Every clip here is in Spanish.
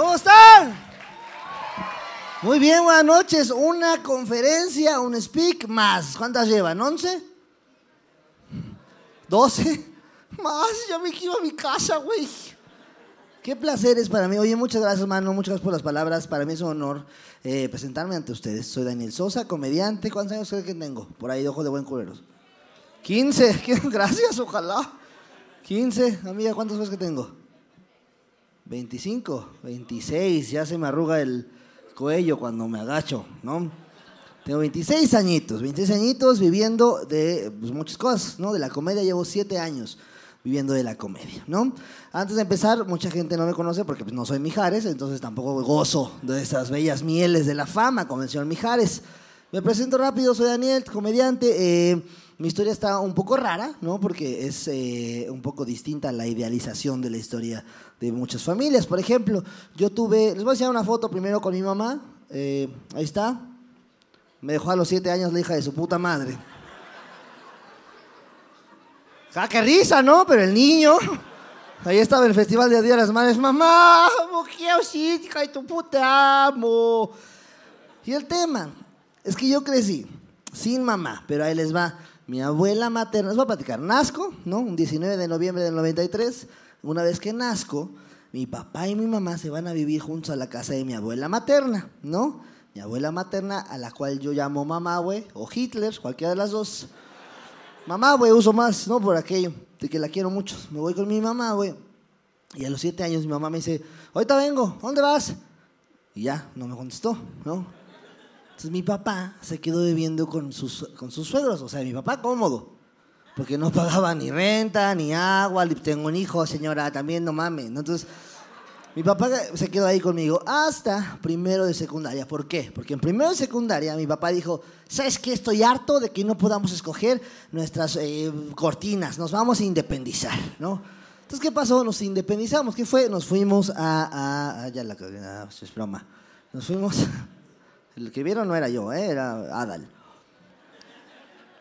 ¿Cómo están? Muy bien, buenas noches. Una conferencia, un speak más. ¿Cuántas llevan? ¿11? ¿12? Más, ya me quiero a mi casa, güey. Qué placer es para mí. Oye, muchas gracias, mano. Muchas gracias por las palabras. Para mí es un honor eh, presentarme ante ustedes. Soy Daniel Sosa, comediante. ¿Cuántos años crees que tengo? Por ahí, de ojos de buen culeros. 15. Gracias, ojalá. 15. Amiga, ¿cuántos años que tengo? 25, 26, ya se me arruga el cuello cuando me agacho, ¿no? Tengo 26 añitos, 26 añitos viviendo de pues, muchas cosas, ¿no? De la comedia llevo 7 años viviendo de la comedia, ¿no? Antes de empezar, mucha gente no me conoce porque pues, no soy Mijares, entonces tampoco gozo de esas bellas mieles de la fama, convención Mijares. Me presento rápido, soy Daniel, comediante. Eh, mi historia está un poco rara, ¿no? Porque es eh, un poco distinta a la idealización de la historia de muchas familias. Por ejemplo, yo tuve, les voy a enseñar una foto primero con mi mamá. Eh, ahí está. Me dejó a los siete años la hija de su puta madre. ¡Ah, qué risa, ¿no? Pero el niño. Ahí estaba el festival de Día de las Madres. Mamá, amo, quiero sí, hija de tu puta amo. Y el tema, es que yo crecí sin mamá, pero ahí les va. Mi abuela materna, les voy a platicar, nazco, ¿no? Un 19 de noviembre del 93, una vez que nazco, mi papá y mi mamá se van a vivir juntos a la casa de mi abuela materna, ¿no? Mi abuela materna, a la cual yo llamo mamá, güey, o Hitler, cualquiera de las dos. Mamá, güey, uso más, ¿no? Por aquello, de que la quiero mucho. Me voy con mi mamá, güey. Y a los siete años mi mamá me dice, ahorita vengo, ¿dónde vas? Y ya, no me contestó, ¿no? Entonces mi papá se quedó viviendo con sus, con sus suegros, o sea, mi papá cómodo, porque no pagaba ni renta, ni agua, tengo un hijo, señora, también no mames. Entonces mi papá se quedó ahí conmigo hasta primero de secundaria. ¿Por qué? Porque en primero de secundaria mi papá dijo, ¿sabes qué? Estoy harto de que no podamos escoger nuestras eh, cortinas, nos vamos a independizar, ¿no? Entonces, ¿qué pasó? Nos independizamos. ¿Qué fue? Nos fuimos a... la... es broma. Nos fuimos... El que vieron no era yo, ¿eh? era Adal.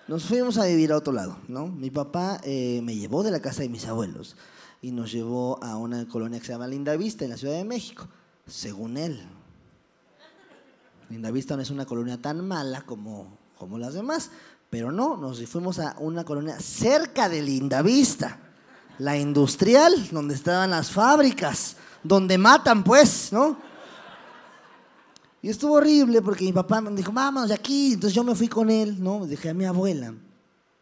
Nos fuimos a vivir a otro lado, ¿no? Mi papá eh, me llevó de la casa de mis abuelos y nos llevó a una colonia que se llama Lindavista, en la Ciudad de México, según él. Lindavista no es una colonia tan mala como, como las demás, pero no, nos fuimos a una colonia cerca de Linda la industrial, donde estaban las fábricas, donde matan pues, ¿no? Y estuvo horrible porque mi papá me dijo, vámonos de aquí. Entonces yo me fui con él, ¿no? Dejé a mi abuela.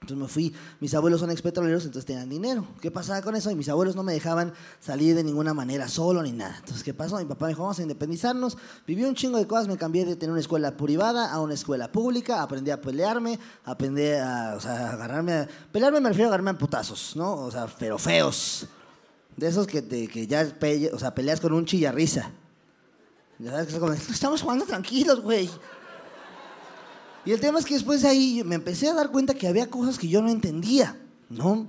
Entonces me fui, mis abuelos son expetroleros, entonces tenían dinero. ¿Qué pasaba con eso? Y mis abuelos no me dejaban salir de ninguna manera, solo ni nada. Entonces, ¿qué pasó? Mi papá me dijo, vamos a independizarnos. Viví un chingo de cosas, me cambié de tener una escuela privada a una escuela pública, aprendí a pelearme, aprendí a, o sea, agarrarme a... Pelearme me refiero a agarrarme a putazos, ¿no? O sea, pero feos. De esos que, te, que ya o sea, peleas con un chillarrisa. Estamos jugando tranquilos, güey. Y el tema es que después de ahí me empecé a dar cuenta que había cosas que yo no entendía, ¿no?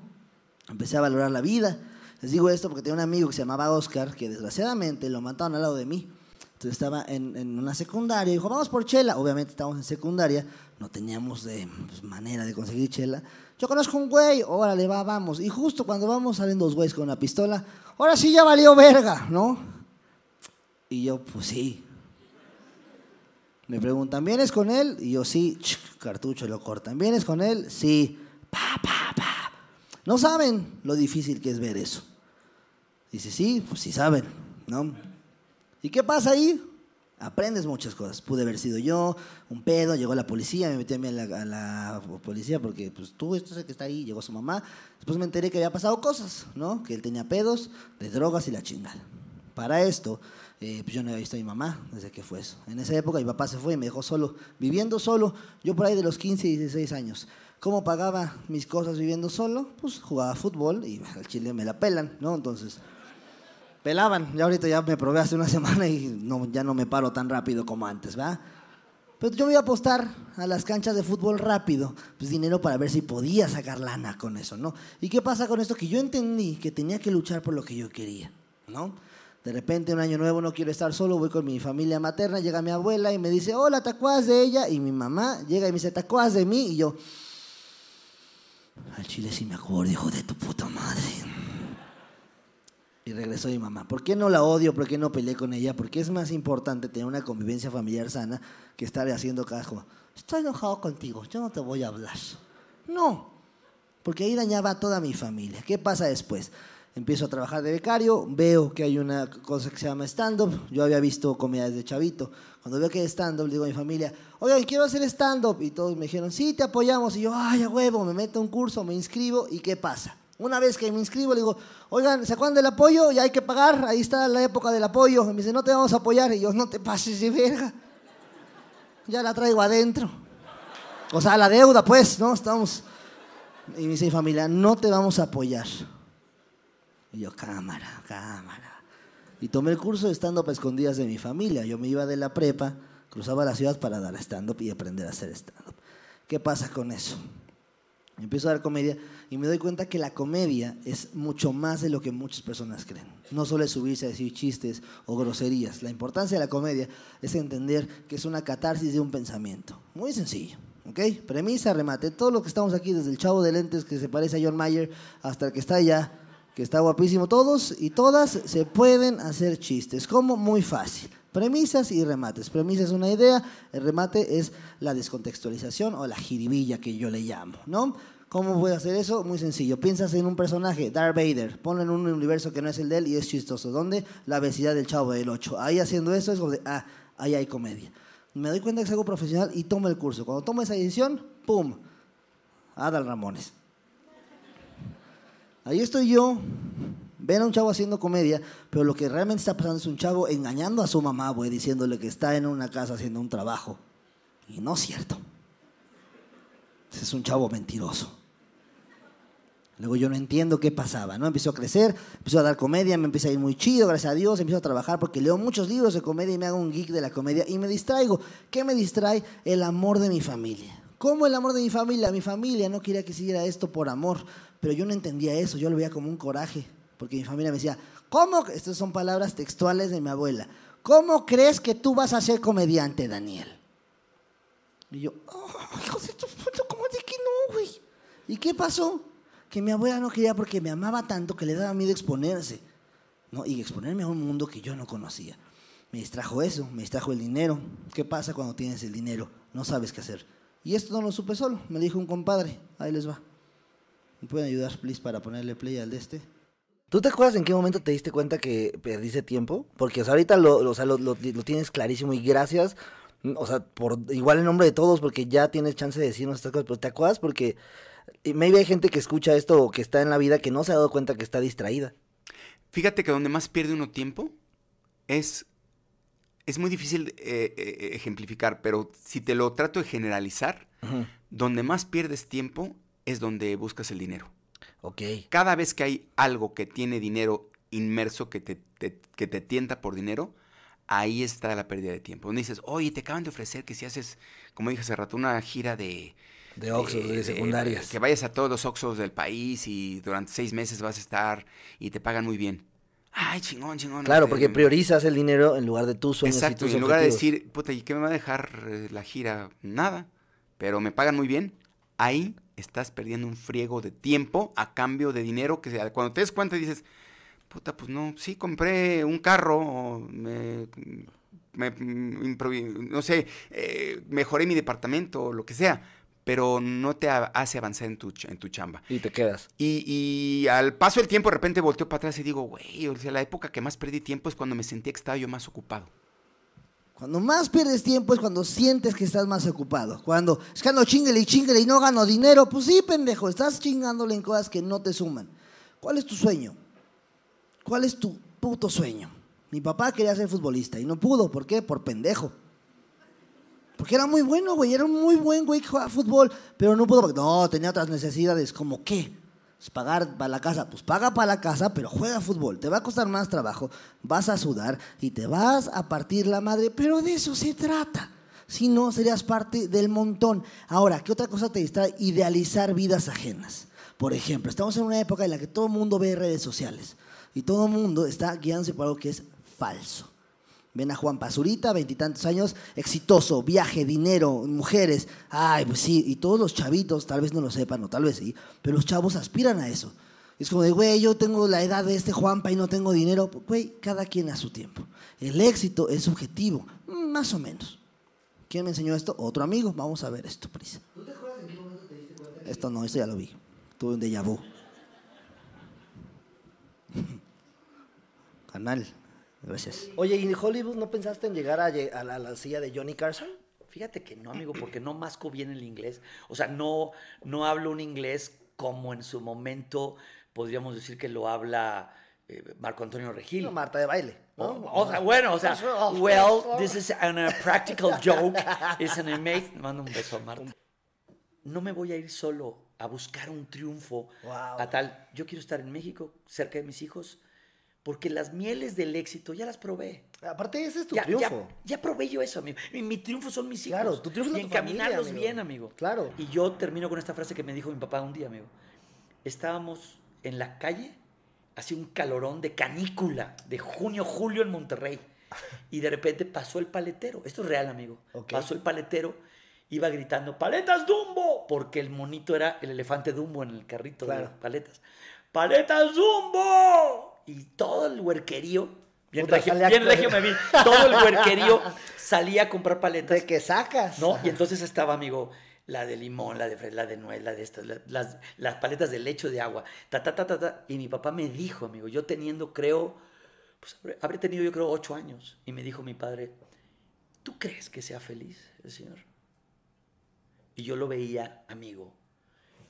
Empecé a valorar la vida. Les digo esto porque tenía un amigo que se llamaba Oscar, que desgraciadamente lo mataron al lado de mí. Entonces estaba en, en, una secundaria y dijo, vamos por chela. Obviamente estábamos en secundaria, no teníamos de, pues, manera de conseguir chela. Yo conozco un güey, órale, va, vamos. Y justo cuando vamos salen dos güeyes con una pistola, ahora sí ya valió verga, ¿no? Y yo, pues sí. Me preguntan, ¿vienes con él? Y yo, sí. cartucho, lo cortan. ¿Vienes con él? Sí. Pa, pa, pa. No saben lo difícil que es ver eso. Dice, sí, pues sí saben, ¿no? ¿Y qué pasa ahí? Aprendes muchas cosas. Pude haber sido yo, un pedo, llegó la policía, me metí a mí a la, policía porque pues, tú, esto es el que está ahí, llegó su mamá. Después me enteré que había pasado cosas, ¿no? Que él tenía pedos de drogas y la chingada. Para esto, eh, pues yo no había visto a mi mamá desde que fue eso. En esa época mi papá se fue y me dejó solo, viviendo solo, yo por ahí de los 15 y 16 años. ¿Cómo pagaba mis cosas viviendo solo? Pues jugaba fútbol y al chile me la pelan, ¿no? Entonces, pelaban. Ya ahorita ya me probé hace una semana y no, ya no me paro tan rápido como antes, ¿verdad? Pero yo me iba a apostar a las canchas de fútbol rápido, pues dinero para ver si podía sacar lana con eso, ¿no? ¿Y qué pasa con esto? Que yo entendí que tenía que luchar por lo que yo quería, ¿no? De repente, un año nuevo, no quiero estar solo, voy con mi familia materna, llega mi abuela y me dice, hola, ¿te de ella? Y mi mamá llega y me dice, ¿te de mí? Y yo, al chile sí me acuerdo, hijo de tu puta madre. Y regresó mi mamá. ¿Por qué no la odio? ¿Por qué no peleé con ella? Porque es más importante tener una convivencia familiar sana que estar haciendo caso. Estoy enojado contigo, yo no te voy a hablar. No, porque ahí dañaba a toda mi familia. ¿Qué pasa después? empiezo a trabajar de becario, veo que hay una cosa que se llama stand-up, yo había visto comedias de chavito, cuando veo que hay stand-up, digo a mi familia, oigan, quiero hacer stand-up, y todos me dijeron, sí, te apoyamos, y yo, ay, a huevo, me meto a un curso, me inscribo, ¿y qué pasa? Una vez que me inscribo, le digo, oigan, ¿se acuerdan del apoyo? Ya hay que pagar, ahí está la época del apoyo. Y me dice, no te vamos a apoyar. Y yo, no te pases de verga. Ya la traigo adentro. O sea, la deuda, pues, ¿no? Estamos. Y me dice mi familia, no te vamos a apoyar. Y yo, cámara, cámara. Y tomé el curso de stand-up escondidas de mi familia. Yo me iba de la prepa, cruzaba la ciudad para dar stand-up y aprender a hacer stand-up. ¿Qué pasa con eso? Empiezo a dar comedia y me doy cuenta que la comedia es mucho más de lo que muchas personas creen. No solo es subirse a decir chistes o groserías. La importancia de la comedia es entender que es una catarsis de un pensamiento. Muy sencillo. ¿ok? Premisa, remate. Todo lo que estamos aquí, desde el chavo de lentes que se parece a John Mayer hasta el que está allá, que está guapísimo. Todos y todas se pueden hacer chistes. ¿Cómo? muy fácil. Premisas y remates. Premisa es una idea, el remate es la descontextualización o la jiribilla que yo le llamo, ¿no? ¿Cómo puedo hacer eso? Muy sencillo. Piensas en un personaje, Darth Vader, ponlo en un universo que no es el de él y es chistoso. ¿Dónde? La obesidad del chavo del 8. Ahí haciendo eso es como ah, ahí hay comedia. Me doy cuenta que es algo profesional y tomo el curso. Cuando tomo esa edición ¡pum! Adal Ramones. Ahí estoy yo, ven a un chavo haciendo comedia, pero lo que realmente está pasando es un chavo engañando a su mamá, güey, diciéndole que está en una casa haciendo un trabajo. Y no es cierto. Ese Es un chavo mentiroso. Luego yo no entiendo qué pasaba, ¿no? Empezó a crecer, empezó a dar comedia, me empieza a ir muy chido, gracias a Dios, empiezo a trabajar porque leo muchos libros de comedia y me hago un geek de la comedia y me distraigo. ¿Qué me distrae? El amor de mi familia. ¿Cómo el amor de mi familia. Mi familia no quería que siguiera esto por amor, pero yo no entendía eso, yo lo veía como un coraje, porque mi familia me decía, ¿cómo? Estas son palabras textuales de mi abuela. ¿Cómo crees que tú vas a ser comediante, Daniel? Y yo, oh, hijo de tu ¿cómo de que no, güey? ¿Y qué pasó? Que mi abuela no quería porque me amaba tanto que le daba miedo exponerse. ¿no? Y exponerme a un mundo que yo no conocía. Me distrajo eso, me distrajo el dinero. ¿Qué pasa cuando tienes el dinero? No sabes qué hacer y esto no lo supe solo, me dijo un compadre, ahí les va. ¿Me pueden ayudar, please, para ponerle play al de este? ¿Tú te acuerdas en qué momento te diste cuenta que perdiste tiempo? Porque ahorita lo, tienes clarísimo y gracias, o sea, por igual el nombre de todos, porque ya tienes chance de decirnos estas cosas, pero ¿te acuerdas? Porque maybe hay gente que escucha esto o que está en la vida que no se ha dado cuenta que está distraída. Fíjate que donde más pierde uno tiempo es es muy difícil eh, eh, ejemplificar, pero si te lo trato de generalizar, donde más pierdes tiempo es donde buscas el dinero. Ok. Cada vez que hay algo que tiene dinero inmerso, que te, que te tienta por dinero, ahí está la pérdida de tiempo. Donde dices, oye, te acaban de ofrecer que si haces, como dije hace rato, una gira de... De eh, de, secundarias. que vayas a todos los oxos del país y durante seis meses vas a estar y te pagan muy bien. Ay, chingón, chingón. Claro, este, porque em, priorizas el dinero en lugar de tus sueños. Exacto, y en lugar de decir, puta, ¿y qué me va a dejar eh, la gira? Nada, pero me pagan muy bien. Ahí estás perdiendo un friego de tiempo a cambio de dinero que cuando te des cuenta y dices, puta, pues no, sí compré un carro, o me, mm, no sé, eh, mejoré mi departamento o lo que sea pero no te hace avanzar en tu, en tu chamba. Y te quedas. Y, al paso del tiempo, de repente volteo para atrás y digo, güey, o sea, la época que más perdí tiempo es cuando me sentía que estaba yo más ocupado. Cuando más pierdes tiempo es cuando sientes que estás más ocupado. Cuando es que no chinguele y chinguele y no gano dinero. Pues sí, pendejo, estás chingándole en cosas que no te suman. ¿Cuál es tu sueño? ¿Cuál es tu puto sueño? Mi papá quería ser futbolista y no pudo. ¿Por qué? Por pendejo. Porque era muy bueno, güey. Era un muy buen güey que jugaba fútbol. Pero no pudo porque no, tenía otras necesidades. ¿Como qué? Pues pagar para la casa. Pues paga para la casa, pero juega fútbol. Te va a costar más trabajo. Vas a sudar y te vas a partir la madre. Pero de eso se trata. Si no, serías parte del montón. Ahora, ¿qué otra cosa te distrae? Idealizar vidas ajenas. Por ejemplo, estamos en una época en la que todo el mundo ve redes sociales y todo el mundo está guiándose por algo que es falso. Ven a Juan Pazurita, veintitantos años, exitoso, viaje, dinero, mujeres. Ay, pues sí, y todos los chavitos, tal vez no lo sepan, o tal vez sí, pero los chavos aspiran a eso. Es como de, güey, yo tengo la edad de este Juanpa y no tengo dinero. Güey, cada quien a su tiempo. El éxito es subjetivo, más o menos. ¿Quién me enseñó esto? Otro amigo. Vamos a ver esto, prisa. ¿Tú te momento te Esto no, esto ya lo vi. Tuve un déjà Canal. Oye, ¿y en Hollywood no pensaste en llegar a, la, silla de Johnny Carson? Fíjate que no, amigo, porque no masco bien el inglés. O sea, no, no hablo un inglés como en su momento podríamos decir que lo habla eh, Marco Antonio Regil. No, Marta de baile. O, sea, bueno, o sea, oh, oh, well, oh. this is a practical joke. It's an amazing. Mando un beso a Marta. No me voy a ir solo a buscar un triunfo a tal. Yo quiero estar en México, cerca de mis hijos porque las mieles del éxito ya las probé. Aparte, ese es tu triunfo. Ya, probé yo eso, amigo. Mi, triunfo son mis hijos. Claro, tu triunfo Y tu familia, bien, amigo. Claro. Y yo termino con esta frase que me dijo mi papá un día, amigo. Estábamos en la calle, hacía un calorón de canícula, de junio, julio en Monterrey. Y de repente pasó el paletero. Esto es real, amigo. Pasó el paletero, iba gritando, ¡Paletas Dumbo! Porque el monito era el elefante Dumbo en el carrito claro. de paletas. ¡Paletas Dumbo! y todo el huerquerío. Bien, regio, me vi. Todo el huerquerío salía a comprar paletas. ¿De qué sacas? ¿No? Y entonces estaba, amigo, la de limón, la de fresa, la de nuez, la de estas, las, paletas de lecho de agua. Ta, ta, ta, ta, Y mi papá me dijo, amigo, yo teniendo, creo, pues habré tenido yo creo ocho años. Y me dijo mi padre, ¿tú crees que sea feliz el señor? Y yo lo veía, amigo.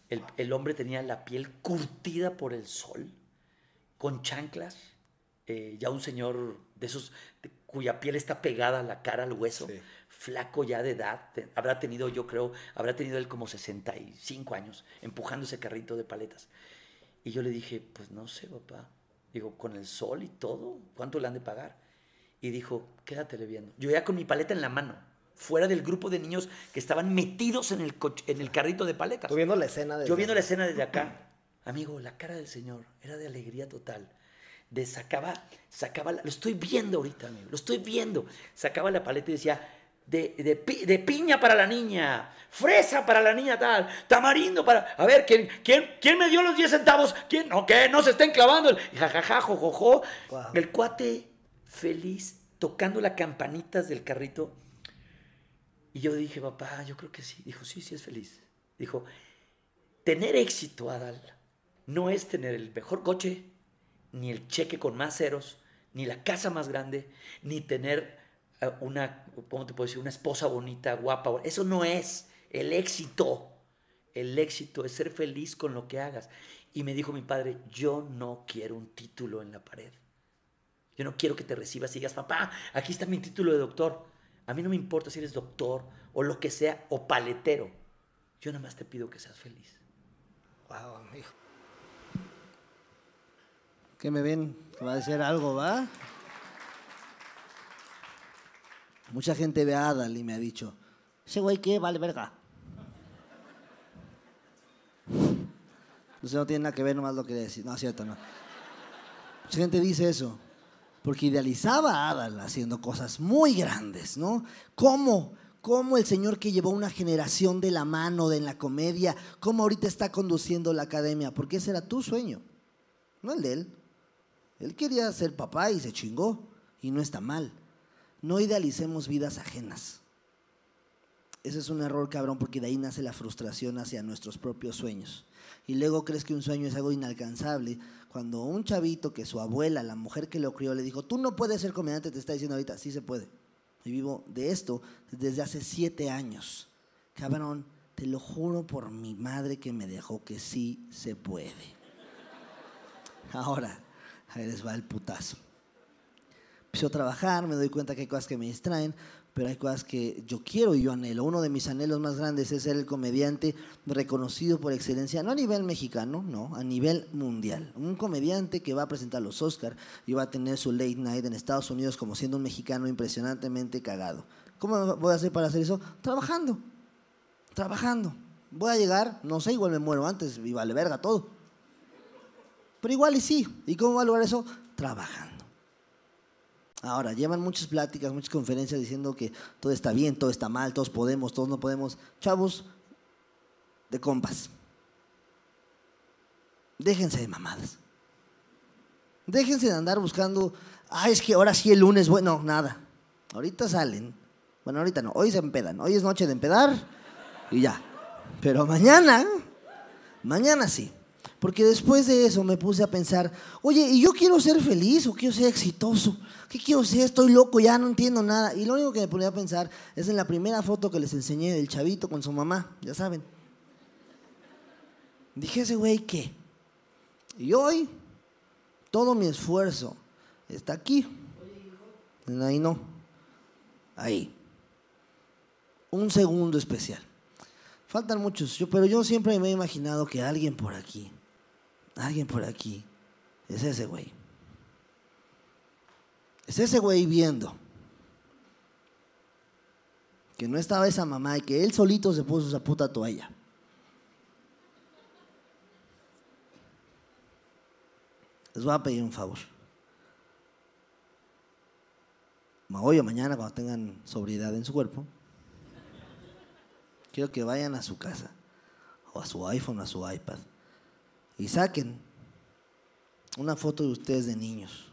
El, el hombre tenía la piel curtida por el sol con chanclas, eh, ya un señor de esos cuya piel está pegada a la cara, al hueso, flaco ya de edad, habrá tenido, yo creo, habrá tenido él como 65 años, empujando ese carrito de paletas. Y yo le dije, pues no sé, papá. Digo, con el sol y todo, ¿cuánto le han de pagar? Y dijo, quédatele viendo. Yo ya con mi paleta en la mano, fuera del grupo de niños que estaban metidos en el, en el carrito de paletas. Yo viendo la escena desde Yo viendo la escena desde acá. Amigo, la cara del Señor era de alegría total. De sacaba, sacaba, lo estoy viendo ahorita, amigo, lo estoy viendo. Sacaba la paleta y decía, de, piña para la niña, fresa para la niña tal, tamarindo para... A ver, ¿quién, me dio los 10 centavos? ¿Quién? ¿No que No se estén clavando. Jajaja, jojojo. El cuate feliz tocando las campanitas del carrito. Y yo dije, papá, yo creo que sí. Dijo, sí, sí es feliz. Dijo, tener éxito, Adal, no es tener el mejor coche, ni el cheque con más ceros, ni la casa más grande, ni tener eh, una, ¿cómo te puedo decir? Una esposa bonita, guapa. Eso no es el éxito. El éxito es ser feliz con lo que hagas. Y me dijo mi padre, yo no quiero un título en la pared. Yo no quiero que te recibas y digas, papá, aquí está mi título de doctor. A mí no me importa si eres doctor o lo que sea, o paletero. Yo nada más te pido que seas feliz. Wow, hijo. ¿Qué me ven? va a decir algo, ¿va? Mucha gente ve a Adal y me ha dicho, ese güey que vale verga. No no tiene nada que ver, nomás lo que decir. No, es cierto, no. Mucha gente dice eso, porque idealizaba a Adal haciendo cosas muy grandes, ¿no? ¿Cómo? cómo el señor que llevó una generación de la mano de en la comedia, cómo ahorita está conduciendo la academia, porque ese era tu sueño, no el de él. Él quería ser papá y se chingó, y no está mal. No idealicemos vidas ajenas. Ese es un error, cabrón, porque de ahí nace la frustración hacia nuestros propios sueños. Y luego crees que un sueño es algo inalcanzable. Cuando un chavito que su abuela, la mujer que lo crió, le dijo, tú no puedes ser comediante, te está diciendo ahorita, sí se puede. Y vivo de esto desde hace siete años. Cabrón, te lo juro por mi madre que me dejó que sí se puede. Ahora, ahí les va el putazo. Empiezo a trabajar, me doy cuenta que hay cosas que me distraen, pero hay cosas que yo quiero y yo anhelo. Uno de mis anhelos más grandes es ser el comediante reconocido por excelencia, no a nivel mexicano, no, a nivel mundial. Un comediante que va a presentar los Oscar y va a tener su late night en Estados Unidos como siendo un mexicano impresionantemente cagado. ¿Cómo voy a hacer para hacer eso? Trabajando, trabajando. Voy a llegar, no sé, igual me muero antes y vale verga todo. Pero igual y sí. ¿Y cómo va a lograr eso? Trabajando. Ahora, llevan muchas pláticas, muchas conferencias diciendo que todo está bien, todo está mal, todos podemos, todos no podemos. Chavos, de compas. Déjense de mamadas. Déjense de andar buscando, ah, es que ahora sí el lunes, bueno, nada. Ahorita salen. Bueno, ahorita no, hoy se empedan. Hoy es noche de empedar y ya. Pero mañana, mañana sí. Porque después de eso me puse a pensar, oye, ¿y yo quiero ser feliz o quiero ser exitoso? ¿Qué quiero ser? Estoy loco, ya no entiendo nada. Y lo único que me ponía a pensar es en la primera foto que les enseñé del chavito con su mamá, ya saben. Dije, ese güey, ¿qué? Y hoy todo mi esfuerzo está aquí. Ahí no. Ahí. Un segundo especial. Faltan muchos, pero yo siempre me he imaginado que alguien por aquí Alguien por aquí. Es ese güey. Es ese güey viendo que no estaba esa mamá y que él solito se puso esa puta toalla. Les voy a pedir un favor. Hoy o mañana, cuando tengan sobriedad en su cuerpo, quiero que vayan a su casa, o a su iPhone, o a su iPad, y saquen una foto de ustedes de niños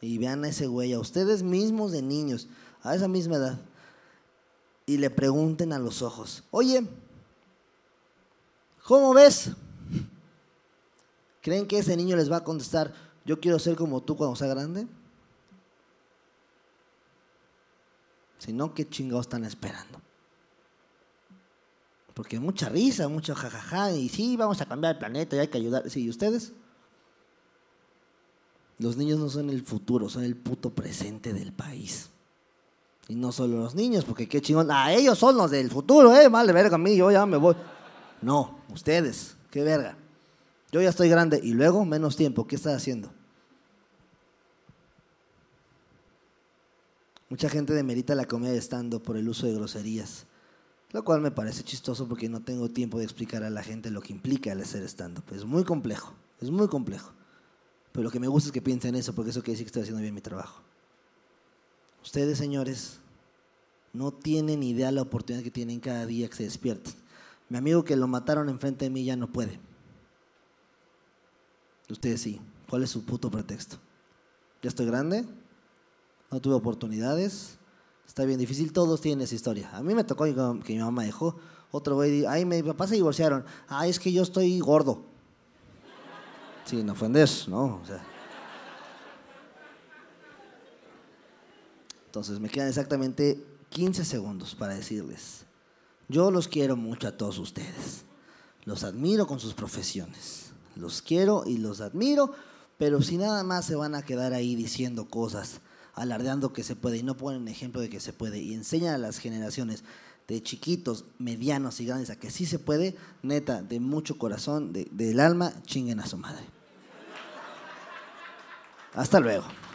y vean a ese güey, a ustedes mismos de niños, a esa misma edad, y le pregunten a los ojos, oye, ¿cómo ves? ¿Creen que ese niño les va a contestar, yo quiero ser como tú cuando sea grande? Si no, ¿qué chingados están esperando? Porque mucha risa, mucho jajaja, y sí, vamos a cambiar el planeta y hay que ayudar. Sí, ¿y ustedes? Los niños no son el futuro, son el puto presente del país. Y no solo los niños, porque qué chingón. Ah, ellos son los del futuro, eh, vale, verga, a mí, yo ya me voy. No, ustedes, qué verga. Yo ya estoy grande y luego menos tiempo, ¿qué está haciendo? Mucha gente demerita la comida estando por el uso de groserías. Lo cual me parece chistoso porque no tengo tiempo de explicar a la gente lo que implica el hacer stand-up. Es muy complejo, es muy complejo. Pero lo que me gusta es que piensen eso porque eso quiere decir que estoy haciendo bien mi trabajo. Ustedes, señores, no tienen idea la oportunidad que tienen cada día que se despiertan. Mi amigo que lo mataron enfrente de mí ya no puede. Ustedes sí. ¿Cuál es su puto pretexto? ¿Ya estoy grande? ¿No tuve oportunidades? Está bien difícil, todos tienen esa historia. A mí me tocó que mi mamá dejó. Otro güey, ay, mi papá se divorciaron. Ay, es que yo estoy gordo. no ofender, ¿no? O sea. Entonces, me quedan exactamente 15 segundos para decirles, yo los quiero mucho a todos ustedes. Los admiro con sus profesiones. Los quiero y los admiro, pero si nada más se van a quedar ahí diciendo cosas alardeando que se puede y no ponen ejemplo de que se puede y enseñan a las generaciones de chiquitos, medianos y grandes a que sí se puede, neta, de mucho corazón, de, del alma, chinguen a su madre. Hasta luego.